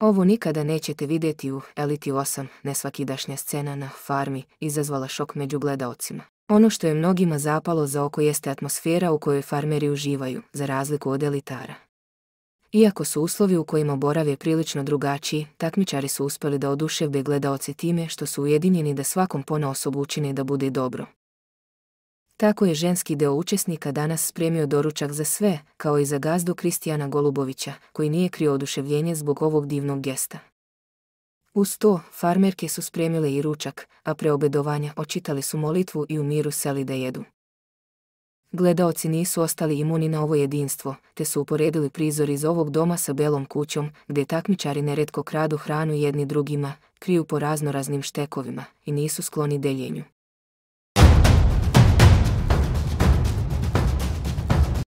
Ovo nikada nećete vidjeti u Eliti 8, nesvakidašnja scena na farmi izazvala šok među gledaocima. Ono što je mnogima zapalo za oko jeste atmosfera u kojoj farmeri uživaju, za razliku od elitara. Iako su uslovi u kojima borave prilično drugačiji, takmičari su uspjeli da oduševbe gledaoci time što su ujedinjeni da svakom osobu učine da bude dobro. Tako je ženski deo učesnika danas spremio doručak za sve, kao i za gazdu Kristijana Golubovića, koji nije krio oduševljenje zbog ovog divnog gesta. Uz to, farmerke su spremile i ručak, a pre obedovanja očitali su molitvu i u miru seli da jedu. Gledaoci nisu ostali imuni na ovo jedinstvo, te su uporedili prizor iz ovog doma sa belom kućom, gdje takmičari neredko kradu hranu jedni drugima, kriju po raznoraznim štekovima i nisu skloni deljenju.